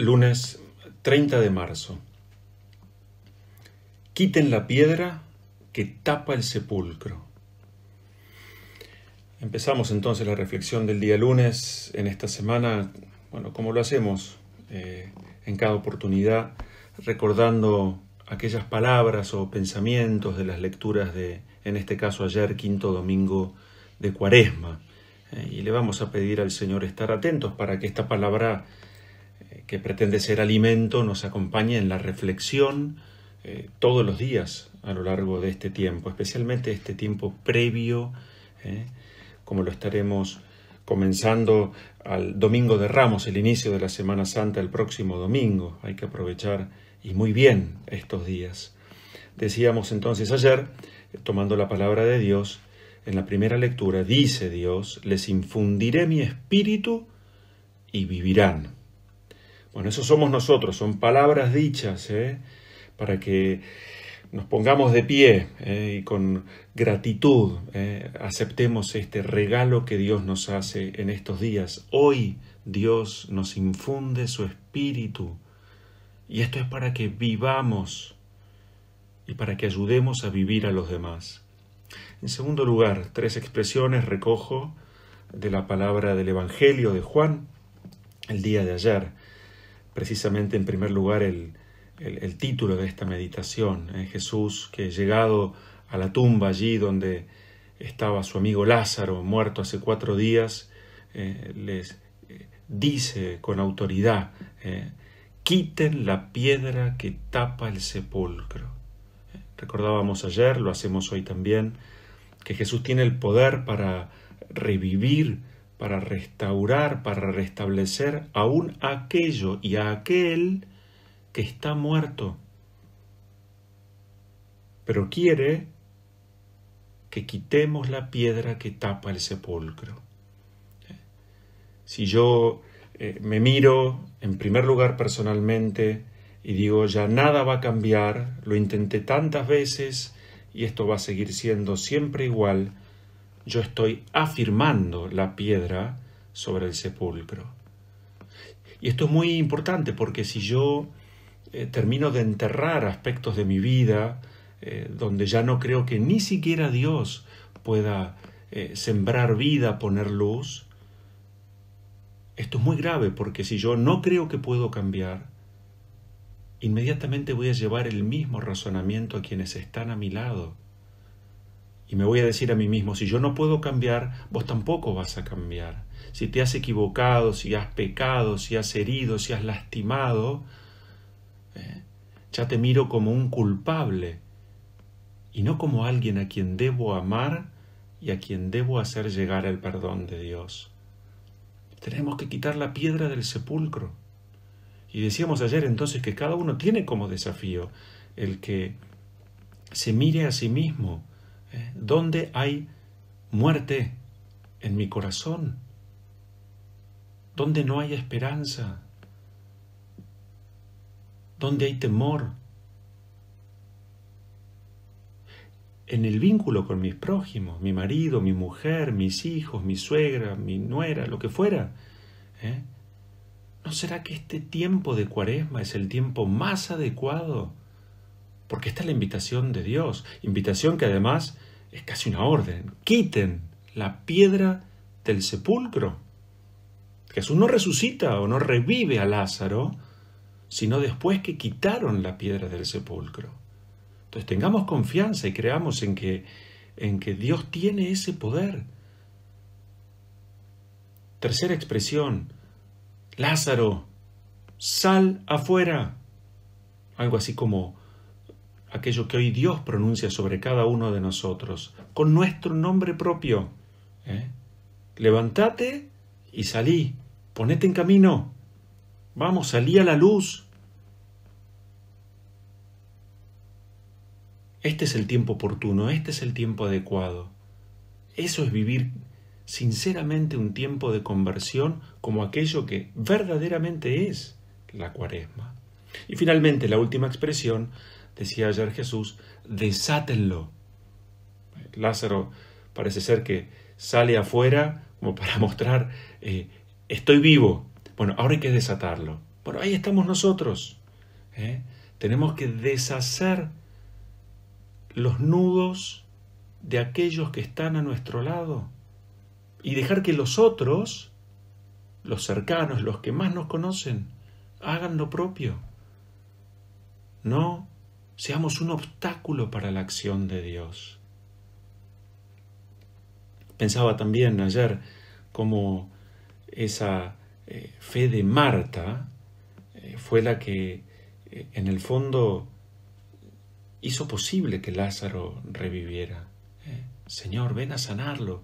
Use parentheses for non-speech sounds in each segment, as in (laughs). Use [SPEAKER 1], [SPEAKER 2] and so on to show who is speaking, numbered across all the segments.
[SPEAKER 1] Lunes 30 de marzo. Quiten la piedra que tapa el sepulcro. Empezamos entonces la reflexión del día lunes en esta semana, bueno, como lo hacemos eh, en cada oportunidad, recordando aquellas palabras o pensamientos de las lecturas de, en este caso ayer, quinto domingo de Cuaresma. Eh, y le vamos a pedir al Señor estar atentos para que esta palabra que pretende ser alimento, nos acompaña en la reflexión eh, todos los días a lo largo de este tiempo, especialmente este tiempo previo, eh, como lo estaremos comenzando al domingo de Ramos, el inicio de la Semana Santa, el próximo domingo. Hay que aprovechar y muy bien estos días. Decíamos entonces ayer, tomando la palabra de Dios, en la primera lectura, dice Dios, les infundiré mi espíritu y vivirán. Bueno, eso somos nosotros, son palabras dichas ¿eh? para que nos pongamos de pie ¿eh? y con gratitud ¿eh? aceptemos este regalo que Dios nos hace en estos días. Hoy Dios nos infunde su espíritu y esto es para que vivamos y para que ayudemos a vivir a los demás. En segundo lugar, tres expresiones recojo de la palabra del Evangelio de Juan el día de ayer precisamente en primer lugar el, título de esta meditación. ¿eh? Jesús que llegado a la tumba allí donde estaba su amigo Lázaro, muerto hace cuatro días, eh, les eh, dice con autoridad, quiten la piedra que tapa el sepulcro. Recordábamos ayer, lo hacemos hoy también, que Jesús tiene el poder para revivir para restaurar, para restablecer aún aquello y a aquel que está muerto, pero quiere que quitemos la piedra que tapa el sepulcro. Si yo eh, me miro en primer lugar personalmente y digo, ya nada va a cambiar, lo intenté tantas veces y esto va a seguir siendo siempre igual, yo estoy afirmando la piedra sobre el sepulcro. Y esto es muy importante porque si yo eh, termino de enterrar aspectos de mi vida eh, donde ya no creo que ni siquiera Dios pueda eh, sembrar vida, poner luz, esto es muy grave porque si yo no creo que puedo cambiar, inmediatamente voy a llevar el mismo razonamiento a quienes están a mi lado y me voy a decir a mí mismo, si yo no puedo cambiar, vos tampoco vas a cambiar. Si te has equivocado, si has pecado, si has herido, si has lastimado, eh, ya te miro como un culpable y no como alguien a quien debo amar y a quien debo hacer llegar el perdón de Dios. Tenemos que quitar la piedra del sepulcro. Y decíamos ayer entonces que cada uno tiene como desafío el que se mire a sí mismo ¿Dónde hay muerte? En mi corazón. ¿Dónde no hay esperanza? ¿Dónde hay temor? En el vínculo con mis prójimos, mi marido, mi mujer, mis hijos, mi suegra, mi nuera, lo que fuera. ¿eh? ¿No será que este tiempo de cuaresma es el tiempo más adecuado porque esta es la invitación de Dios, invitación que además es casi una orden. Quiten la piedra del sepulcro. Jesús no resucita o no revive a Lázaro, sino después que quitaron la piedra del sepulcro. Entonces tengamos confianza y creamos en que, en que Dios tiene ese poder. Tercera expresión, Lázaro, sal afuera. Algo así como aquello que hoy Dios pronuncia sobre cada uno de nosotros, con nuestro nombre propio. ¿Eh? Levantate y salí, ponete en camino, vamos, salí a la luz. Este es el tiempo oportuno, este es el tiempo adecuado. Eso es vivir sinceramente un tiempo de conversión como aquello que verdaderamente es la cuaresma. Y finalmente, la última expresión decía ayer Jesús, desátenlo. Lázaro parece ser que sale afuera como para (laughs) mostrar, eh, estoy vivo. Bueno, ahora hay que desatarlo. Bueno, ahí estamos nosotros. ¿eh? Tenemos que deshacer los nudos de aquellos que están a nuestro lado y dejar que los otros, los cercanos, los que más nos conocen, hagan lo propio. No seamos un obstáculo para la acción de Dios. Pensaba también ayer cómo esa eh, fe de Marta eh, fue la que eh, en el fondo hizo posible que Lázaro reviviera. Señor, ven a sanarlo,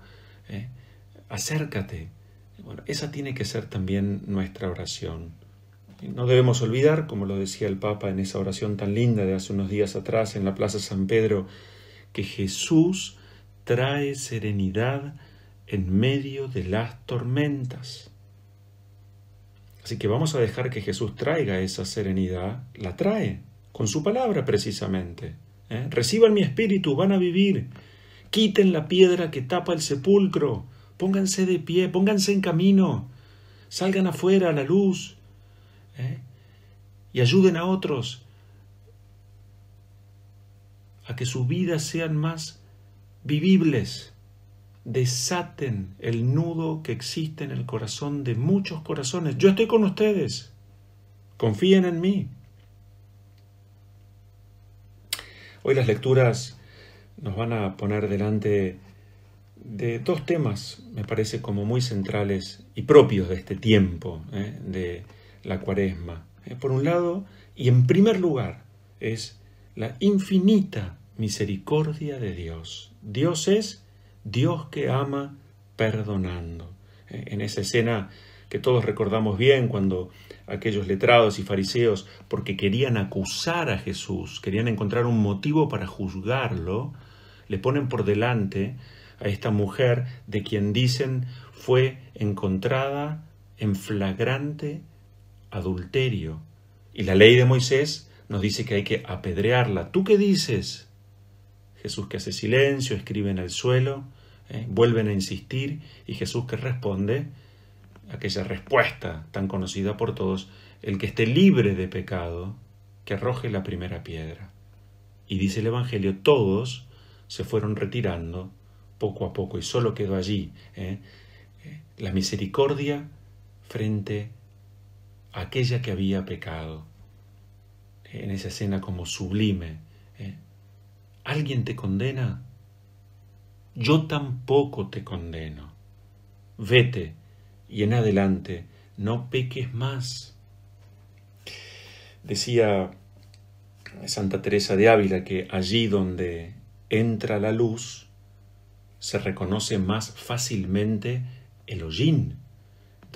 [SPEAKER 1] acércate. Bueno, esa tiene que ser también nuestra oración. No debemos olvidar, como lo decía el Papa en esa oración tan linda de hace unos días atrás en la Plaza San Pedro, que Jesús trae serenidad en medio de las tormentas. Así que vamos a dejar que Jesús traiga esa serenidad, la trae, con su palabra precisamente. ¿eh? Reciban mi espíritu, van a vivir. Quiten la piedra que tapa el sepulcro. Pónganse de pie, pónganse en camino. Salgan afuera a la luz. ¿eh? y ayuden a otros a que sus vidas sean más vivibles. Desaten el nudo que existe en el corazón de muchos corazones. Yo estoy con ustedes. Confíen en mí. Hoy las lecturas nos van a poner delante de dos temas, me parece, como muy centrales y propios de este tiempo, ¿eh? de, la cuaresma. ¿eh? Por un lado, y en primer lugar, es la infinita misericordia de Dios. Dios es Dios que ama perdonando. ¿eh? En esa escena que todos recordamos bien cuando aquellos letrados y fariseos, porque querían acusar a Jesús, querían encontrar un motivo para juzgarlo, le ponen por delante a esta mujer de quien dicen fue encontrada en flagrante adulterio. Y la ley de Moisés nos dice que hay que apedrearla. ¿Tú qué dices? Jesús que hace silencio, escribe en el suelo, ¿eh? vuelven a insistir y Jesús que responde aquella respuesta tan conocida por todos, el que esté libre de pecado, que arroje la primera piedra. Y dice el Evangelio, todos se fueron retirando poco a poco y solo quedó allí ¿eh? Eh, la misericordia frente aquella que había pecado, eh, en esa escena como sublime. Eh, ¿Alguien te condena? Yo tampoco te condeno. Vete y en adelante no peques más. Decía Santa Teresa de Ávila que allí donde entra la luz se reconoce más fácilmente el hollín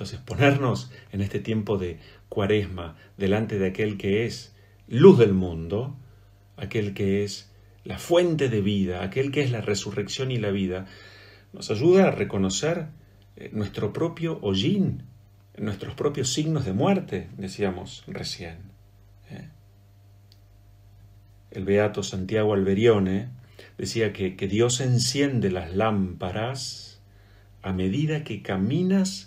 [SPEAKER 1] entonces ponernos en este tiempo de cuaresma delante de aquel que es luz del mundo, aquel que es la fuente de vida, aquel que es la resurrección y la vida, nos ayuda a reconocer eh, nuestro propio hollín, nuestros propios signos de muerte, decíamos recién. ¿eh? El beato Santiago Alberione decía que, que Dios enciende las lámparas a medida que caminas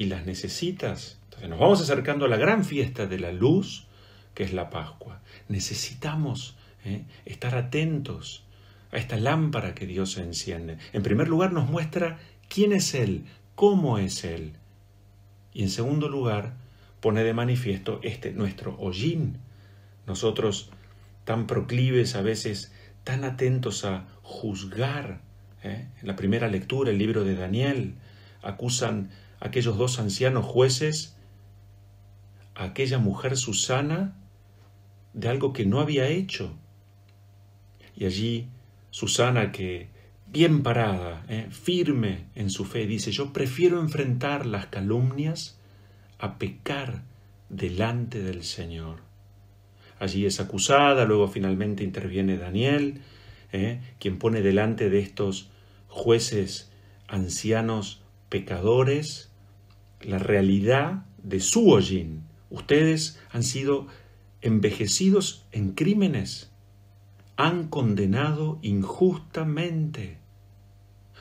[SPEAKER 1] y las necesitas. Entonces nos vamos acercando a la gran fiesta de la luz, que es la Pascua. Necesitamos ¿eh? estar atentos a esta lámpara que Dios enciende. En primer lugar nos muestra quién es Él, cómo es Él. Y en segundo lugar pone de manifiesto este nuestro hollín. Nosotros tan proclives a veces, tan atentos a juzgar. ¿eh? En la primera lectura, el libro de Daniel, acusan aquellos dos ancianos jueces, aquella mujer Susana, de algo que no había hecho. Y allí Susana, que bien parada, eh, firme en su fe, dice, yo prefiero enfrentar las calumnias a pecar delante del Señor. Allí es acusada, luego finalmente interviene Daniel, eh, quien pone delante de estos jueces ancianos pecadores la realidad de su hollín. Ustedes han sido envejecidos en crímenes, han condenado injustamente,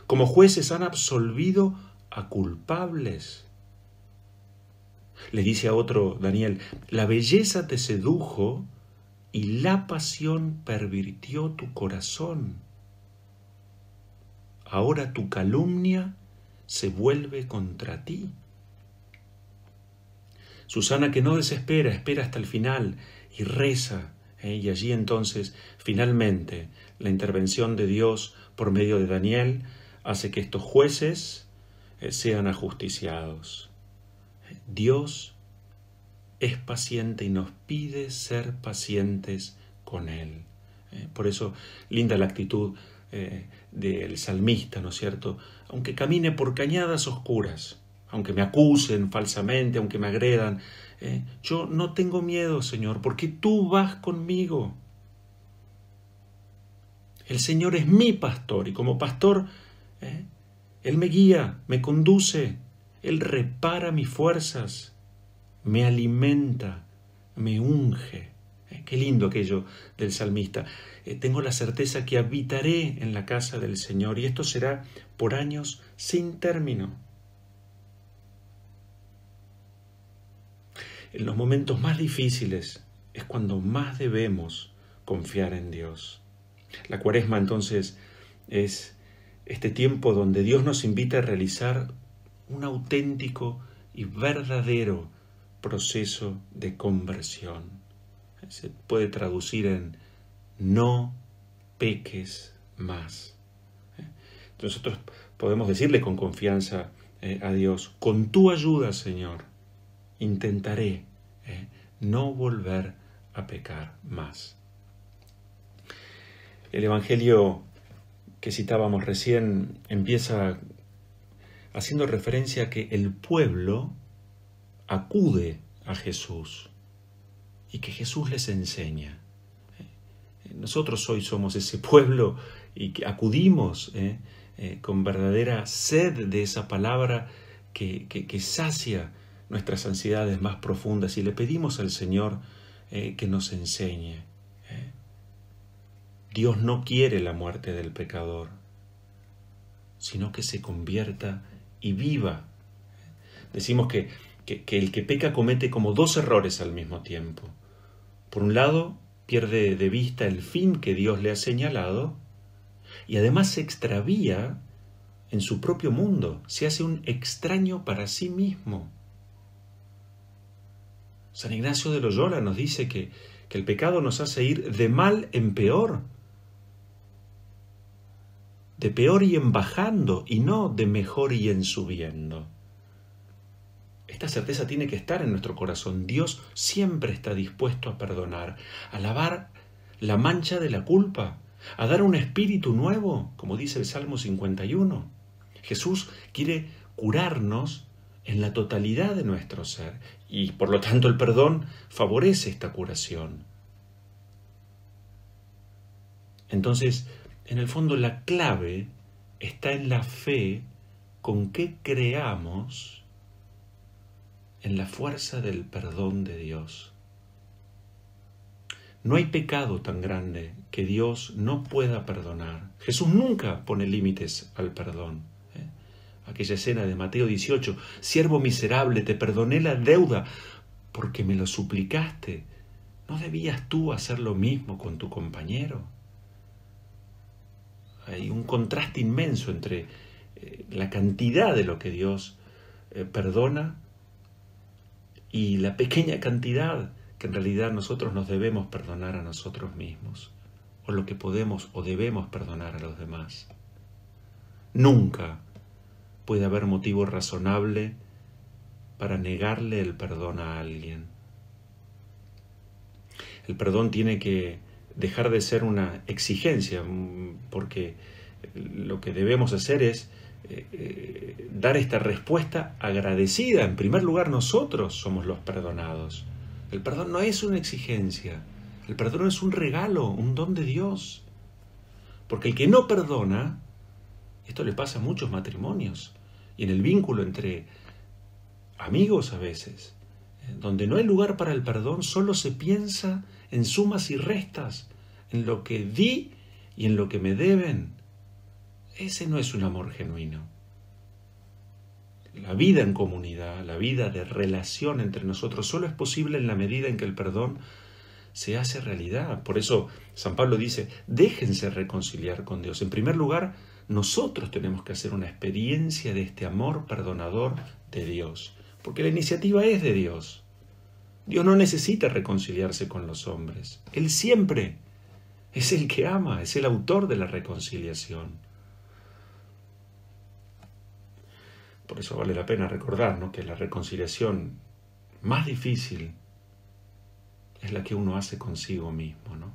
[SPEAKER 1] como jueces han absolvido a culpables. Le dice a otro Daniel, la belleza te sedujo y la pasión pervirtió tu corazón. Ahora tu calumnia se vuelve contra ti. Susana que no desespera, espera hasta el final y reza. ¿eh? Y allí entonces, finalmente, la intervención de Dios por medio de Daniel hace que estos jueces eh, sean ajusticiados. Dios es paciente y nos pide ser pacientes con Él. ¿eh? Por eso, linda la actitud del salmista, ¿no es cierto? Aunque camine por cañadas oscuras, aunque me acusen falsamente, aunque me agredan. Eh, yo no tengo miedo, Señor, porque tú vas conmigo. El Señor es mi pastor y como pastor, eh, Él me guía, me conduce, Él repara mis fuerzas, me alimenta, me unge. Eh, qué lindo aquello del salmista. tengo la certeza que habitaré en la casa del Señor y esto será por años sin término. En los momentos más difíciles es cuando más debemos confiar en Dios. La cuaresma entonces es este tiempo donde Dios nos invita a realizar un auténtico y verdadero proceso de conversión. Se puede traducir en no peques más. Nosotros podemos decirle con confianza eh, a Dios, con tu ayuda, Señor, intentaré eh, no volver a pecar más. El Evangelio que citábamos recién empieza haciendo referencia a que el pueblo acude a Jesús y que Jesús les enseña. Eh, nosotros hoy somos ese (laughs) pueblo y acudimos eh, con verdadera sed de esa palabra que sacia nuestras ansiedades más profundas y le pedimos al Señor eh, que nos enseñe. Eh. Dios no quiere la muerte del pecador, sino que se convierta y viva. Decimos que el que peca comete como dos errores al mismo tiempo. Por un lado, pierde de vista el fin que Dios le ha señalado y además se extravía en su propio mundo, se hace un extraño para sí mismo. San Ignacio de Loyola nos dice que, el pecado nos hace ir de mal en peor, de peor y en bajando, y no de mejor y en subiendo. Esta certeza tiene que estar en nuestro corazón. Dios siempre está dispuesto a perdonar, a lavar la mancha de la culpa, a dar un espíritu nuevo, como dice el Salmo 51. Jesús quiere curarnos en la totalidad de nuestro ser y por lo tanto el perdón favorece esta curación. Entonces, en el fondo la clave está en la fe con que creamos en la fuerza del perdón de Dios. No hay pecado tan grande que Dios no pueda perdonar. Jesús nunca pone límites al perdón aquella escena de Mateo 18, siervo miserable, te perdoné la deuda porque me lo suplicaste. ¿No debías tú hacer lo mismo con tu compañero? Hay un contraste inmenso entre eh, la cantidad de lo que Dios eh, perdona y la pequeña cantidad que en realidad nosotros nos debemos perdonar a nosotros mismos o lo que podemos o debemos perdonar a los demás. Nunca puede haber motivo razonable para negarle el perdón a alguien. El perdón tiene que dejar de ser una exigencia, mm, porque lo que debemos hacer es eh, eh, dar esta respuesta agradecida. En primer lugar, nosotros somos los perdonados. El perdón no es una exigencia, el perdón es un regalo, un don de Dios. Porque el que no perdona, esto le pasa a muchos matrimonios, y en el vínculo entre amigos a veces, eh, donde no hay lugar para el perdón, solo se piensa en sumas y restas, en lo que di y en lo que me deben. Ese no es un amor genuino. La vida en comunidad, la vida de relación entre nosotros, solo es posible en la medida en que el perdón se hace realidad. Por eso San Pablo dice, déjense reconciliar con Dios. En primer lugar, nosotros tenemos que hacer una experiencia de este amor perdonador de Dios, porque la iniciativa es de Dios. Dios no necesita reconciliarse con los hombres, Él siempre es el que ama, es el autor de la reconciliación. Por eso vale la pena recordar que la reconciliación más difícil es la que uno hace consigo mismo, ¿no?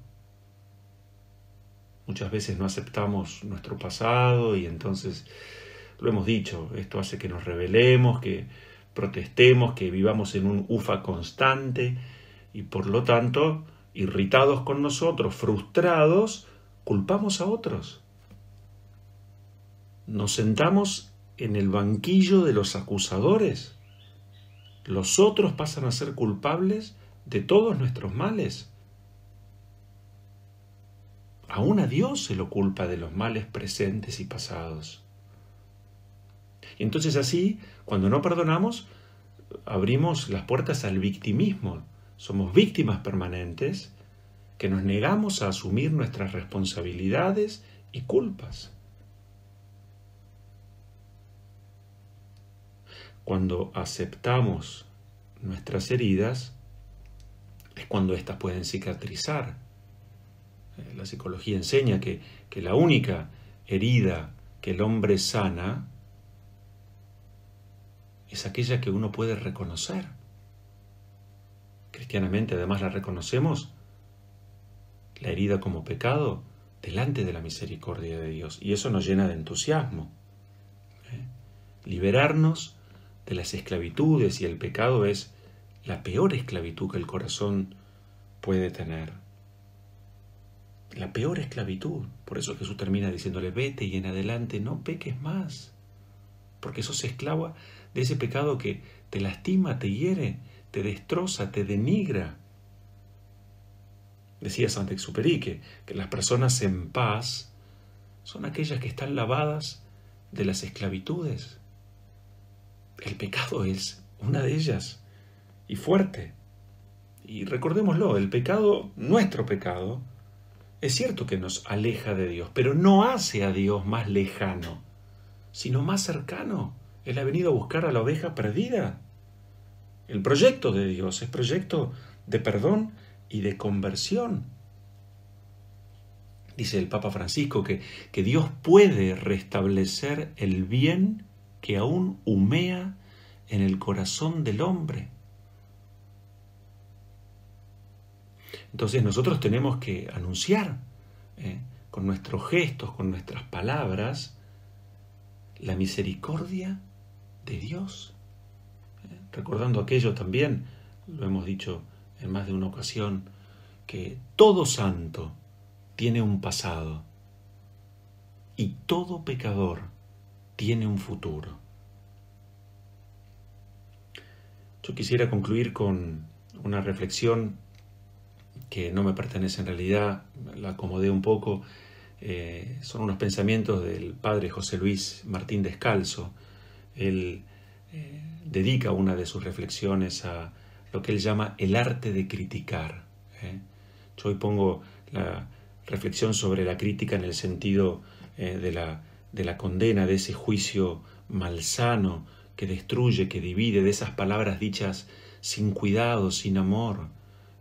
[SPEAKER 1] Muchas veces no aceptamos nuestro pasado y entonces, lo hemos dicho, esto hace que nos rebelemos, que protestemos, que vivamos en un ufa constante y por lo tanto, irritados con nosotros, frustrados, culpamos a otros. Nos sentamos en el banquillo de los acusadores. Los otros pasan a ser culpables de todos nuestros males. Aún a Dios se lo culpa de los males presentes y pasados. Y entonces así, cuando no perdonamos, abrimos las puertas al victimismo. Somos víctimas permanentes que nos negamos a asumir nuestras responsabilidades y culpas. Cuando aceptamos nuestras heridas, es cuando éstas pueden cicatrizar eh, la psicología enseña que, la única herida que el hombre sana es aquella que uno puede reconocer. Cristianamente además la reconocemos, la herida como pecado, delante de la misericordia de Dios. Y eso nos llena de entusiasmo. ¿eh? Liberarnos de las esclavitudes y el pecado es la peor esclavitud que el corazón puede tener la peor esclavitud. Por eso Jesús termina diciéndole, vete y en adelante no peques más. Porque sos esclava de ese pecado que te lastima, te hiere, te destroza, te denigra. Decía santo que, que las personas en paz son aquellas que están lavadas de las esclavitudes. El pecado es una de ellas y fuerte. Y recordémoslo, el pecado, nuestro pecado, es cierto que nos aleja de Dios, pero no hace a Dios más lejano, sino más cercano. Él ha venido a buscar a la oveja perdida. El proyecto de Dios es proyecto de perdón y de conversión. Dice el Papa Francisco que, que Dios puede restablecer el bien que aún humea en el corazón del hombre. Entonces nosotros tenemos que anunciar ¿eh? con nuestros gestos, con nuestras palabras, la misericordia de Dios. ¿eh? recordando aquello también, lo hemos dicho en más de una ocasión, que todo santo tiene un pasado y todo pecador tiene un futuro. Yo quisiera concluir con una reflexión que no me pertenece en realidad, la acomodé un poco. Eh, son unos pensamientos del padre José Luis Martín Descalzo. Él eh, dedica una de sus reflexiones a lo que él llama el arte de criticar. ¿eh? Yo hoy pongo la reflexión sobre la crítica en el sentido de la, de la condena, de ese juicio malsano que destruye, que divide, de esas palabras dichas sin cuidado, sin amor,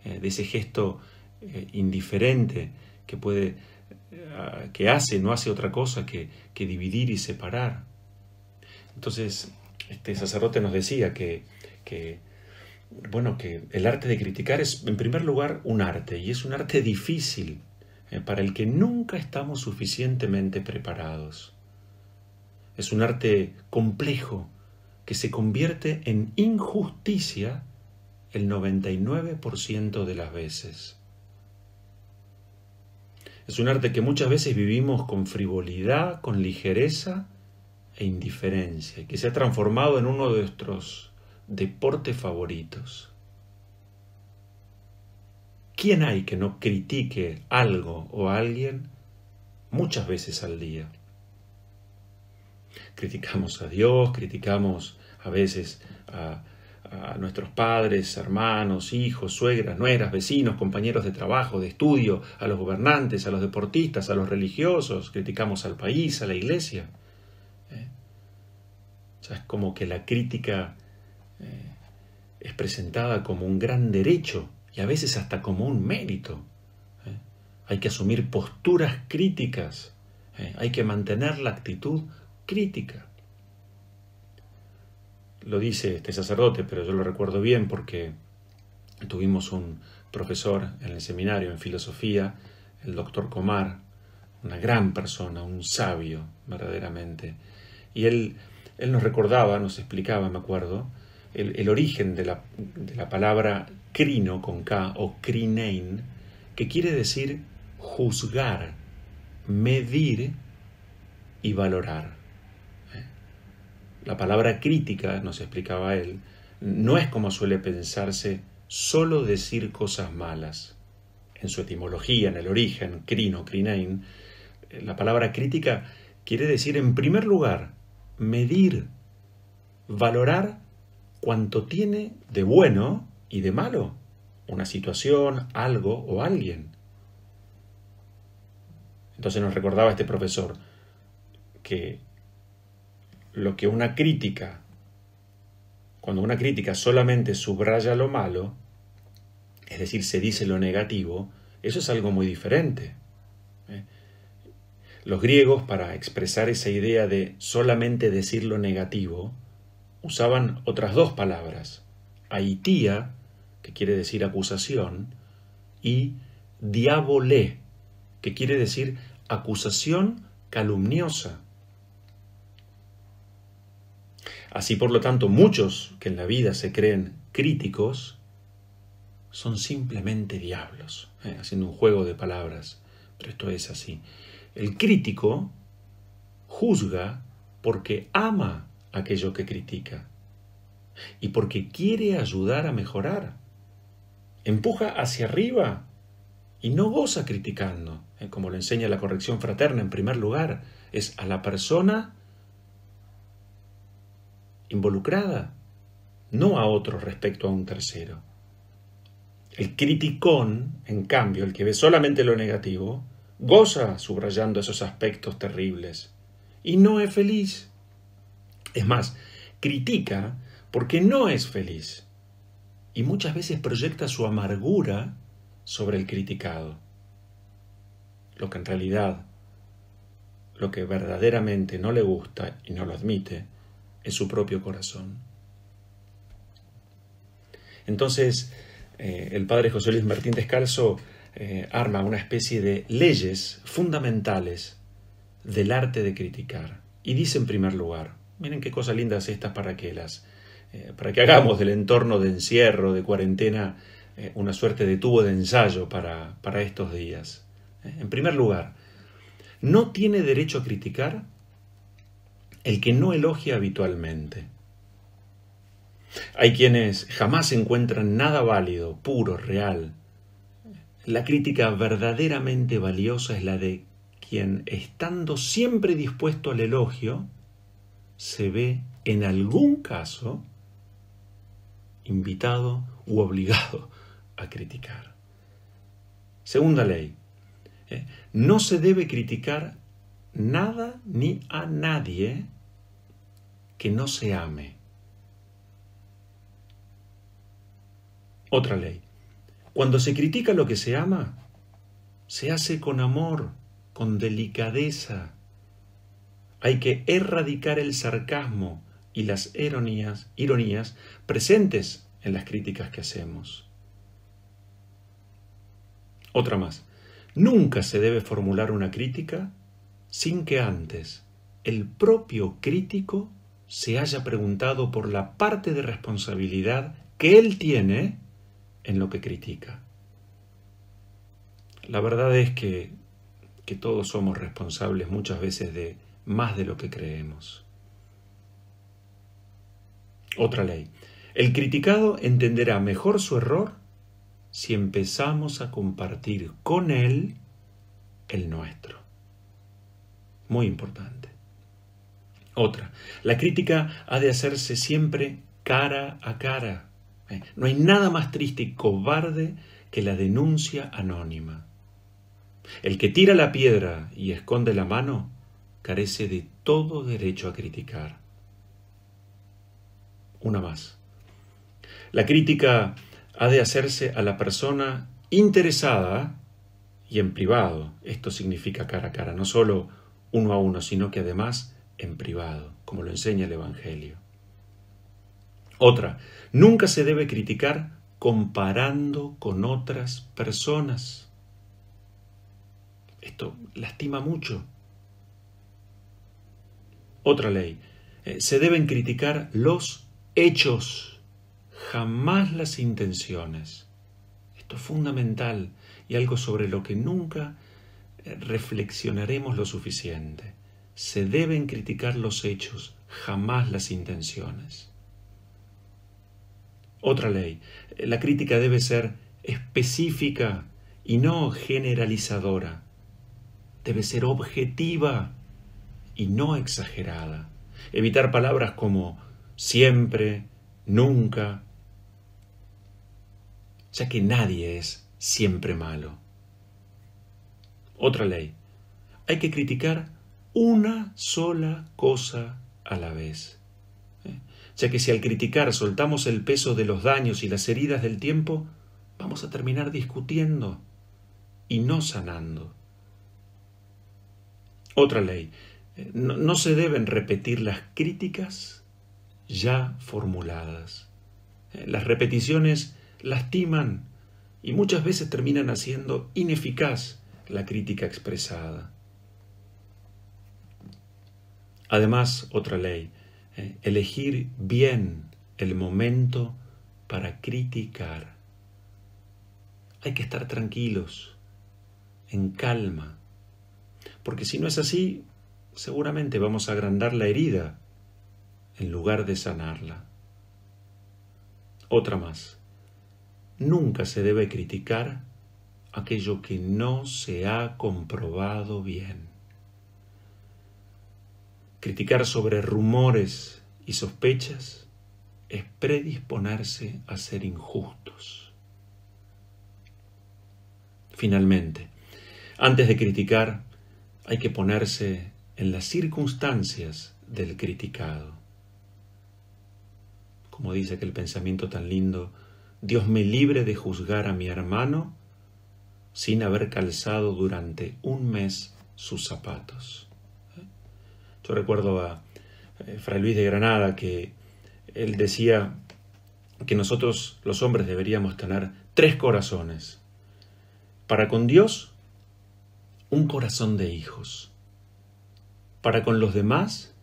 [SPEAKER 1] eh, de ese gesto eh, indiferente que puede, eh, que hace, no hace otra cosa que, dividir y separar. Entonces, este sacerdote nos decía que, bueno, que el arte de criticar es, en primer lugar, un arte, y es un arte difícil, para el que nunca estamos suficientemente preparados. Es un arte complejo que se convierte en injusticia el 99% de las veces. Es un arte que muchas veces vivimos con frivolidad, con ligereza e indiferencia, que se ha transformado en uno de nuestros deportes favoritos. ¿Quién hay que no critique algo o alguien muchas veces al día? Criticamos a Dios, criticamos a veces a a, nuestros padres, hermanos, hijos, suegras, nueras, vecinos, compañeros de trabajo, de estudio, a los gobernantes, a los deportistas, a los religiosos, criticamos al país, a la iglesia. ¿Eh? es como que la crítica eh, es presentada como un gran derecho y a veces hasta como un mérito. ¿Eh? Hay que asumir posturas críticas, hay que mantener la actitud crítica lo dice este sacerdote, pero yo lo recuerdo bien porque tuvimos un profesor en el seminario en filosofía, el doctor Comar, una gran persona, un sabio verdaderamente. Y él, nos recordaba, nos explicaba, me acuerdo, el, origen de la, de la, palabra crino con K o crinein, que quiere decir juzgar, medir y valorar. La palabra crítica, nos explicaba él, no es como suele pensarse solo decir cosas malas. En su etimología, en el origen, crino, crinein, eh, la palabra crítica quiere decir, en primer lugar, medir, valorar cuanto tiene de bueno y de malo una situación, algo o alguien. Entonces nos recordaba este profesor que lo que una crítica, cuando una crítica solamente subraya lo malo, es decir, se dice lo negativo, eso es algo muy diferente. ¿eh? Los griegos, para expresar esa idea de solamente decir lo negativo, usaban otras dos palabras, aitía, que quiere decir acusación, y diabolé, que quiere decir acusación calumniosa. Así por lo tanto, muchos que en la vida se creen críticos son simplemente diablos, eh, haciendo un juego de palabras, pero esto es así. El crítico juzga porque ama aquello que critica y porque quiere ayudar a mejorar. Empuja hacia arriba y no goza criticando, eh, como lo enseña la corrección fraterna en primer lugar, es a la persona involucrada, no a otro respecto a un tercero. El criticón, en cambio, el que ve solamente lo negativo, goza subrayando esos aspectos terribles y no es feliz. Es más, critica porque no es feliz y muchas veces proyecta su amargura sobre el criticado. Lo que en realidad, lo que verdaderamente no le gusta y no lo admite, en su propio corazón. Entonces, eh, el padre José Luis Martín Descalzo eh, arma una especie de leyes fundamentales del arte de criticar. Y dice en primer lugar, miren qué cosas lindas estas para que las eh, para que hagamos del entorno de encierro, de cuarentena, una suerte de tubo de ensayo para estos días. En primer lugar, no tiene derecho a criticar el que no elogia habitualmente. Hay quienes jamás encuentran nada válido, puro, real. La crítica verdaderamente valiosa es la de quien, estando siempre dispuesto al elogio, se ve en algún caso invitado u obligado a criticar. Segunda ley. ¿eh? no se debe criticar nada ni a nadie que no se ame. Otra ley. Cuando se critica lo que se ama, se hace con amor, con delicadeza. Hay que erradicar el sarcasmo y las ironías, ironías presentes en las críticas que hacemos. Otra más. Nunca se debe formular una crítica sin que antes el propio crítico se haya preguntado por la parte de responsabilidad que él tiene en lo que critica. La verdad es que, todos somos responsables muchas veces de más de lo que creemos. Otra ley. El criticado entenderá mejor su error si empezamos a compartir con él el nuestro. Muy importante. Otra, la crítica ha de hacerse siempre cara a cara. Eh, no hay nada más triste y cobarde que la denuncia anónima. El que tira la piedra y esconde la mano carece de todo derecho a criticar. Una más. La crítica ha de hacerse a la persona interesada y en privado. Esto significa cara a cara, no solo uno a uno, sino que además en privado, como lo enseña el Evangelio. Otra, nunca se debe criticar comparando con otras personas. Esto lastima mucho. Otra ley, eh, se deben criticar los hechos, jamás las intenciones. Esto es fundamental y algo sobre lo que nunca eh, reflexionaremos lo suficiente se deben criticar los hechos, jamás las intenciones. Otra ley, la crítica debe ser específica y no generalizadora. Debe ser objetiva y no exagerada. Evitar palabras como siempre, nunca, ya que nadie es siempre malo. Otra ley, hay que criticar una sola cosa a la vez. ¿eh? Ya que si al criticar soltamos el peso de los daños y las heridas del tiempo, vamos a terminar discutiendo y no sanando. Otra ley. ¿eh? no se deben repetir las críticas ya formuladas. ¿eh? Las repeticiones lastiman y muchas veces terminan haciendo ineficaz la crítica expresada. Además, otra ley, eh, elegir bien el momento para criticar. Hay que estar tranquilos, en calma, porque si no es así, seguramente vamos a agrandar la herida en lugar de sanarla. Otra más, nunca se debe criticar aquello que no se ha comprobado bien. Criticar sobre rumores y sospechas es predisponerse a ser injustos. Finalmente, antes de criticar, hay que ponerse en las circunstancias del criticado. Como dice aquel pensamiento tan lindo, Dios me libre de juzgar a mi hermano sin haber calzado durante un mes sus zapatos. Yo recuerdo a eh, Fray Luis de Granada que él decía que nosotros los hombres deberíamos tener tres corazones. Para con Dios, un corazón de hijos. Para con los demás,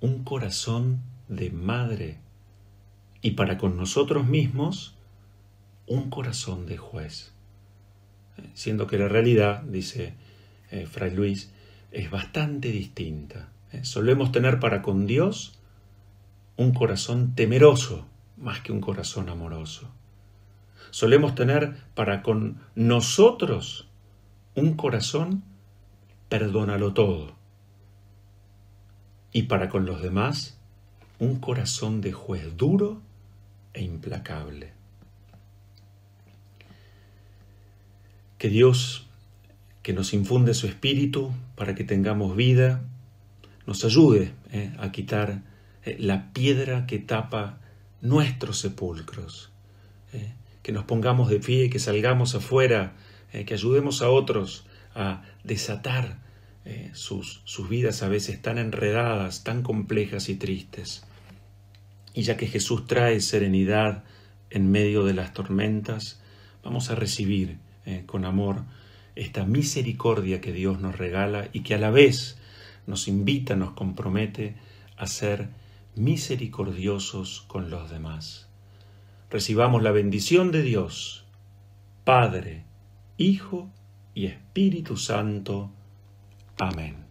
[SPEAKER 1] un corazón de madre. Y para con nosotros mismos, un corazón de juez. Eh, siendo que la realidad, dice eh, Fray Luis, es bastante distinta. ¿eh? Solemos tener para con Dios un corazón temeroso más que un corazón amoroso. Solemos tener para con nosotros un corazón perdónalo todo. Y para con los demás, un corazón de juez duro e implacable. Que Dios que nos infunde su espíritu para que tengamos vida, nos ayude eh, a quitar eh, la piedra que tapa nuestros sepulcros, eh, que nos pongamos de pie, que salgamos afuera, que ayudemos a otros a desatar sus, sus vidas a veces tan enredadas, tan complejas y tristes. Y ya que Jesús trae serenidad en medio de las tormentas, vamos a recibir con amor esta misericordia que Dios nos regala y que a la vez nos invita, nos compromete a ser misericordiosos con los demás. Recibamos la bendición de Dios, Padre, Hijo y Espíritu Santo. Amén.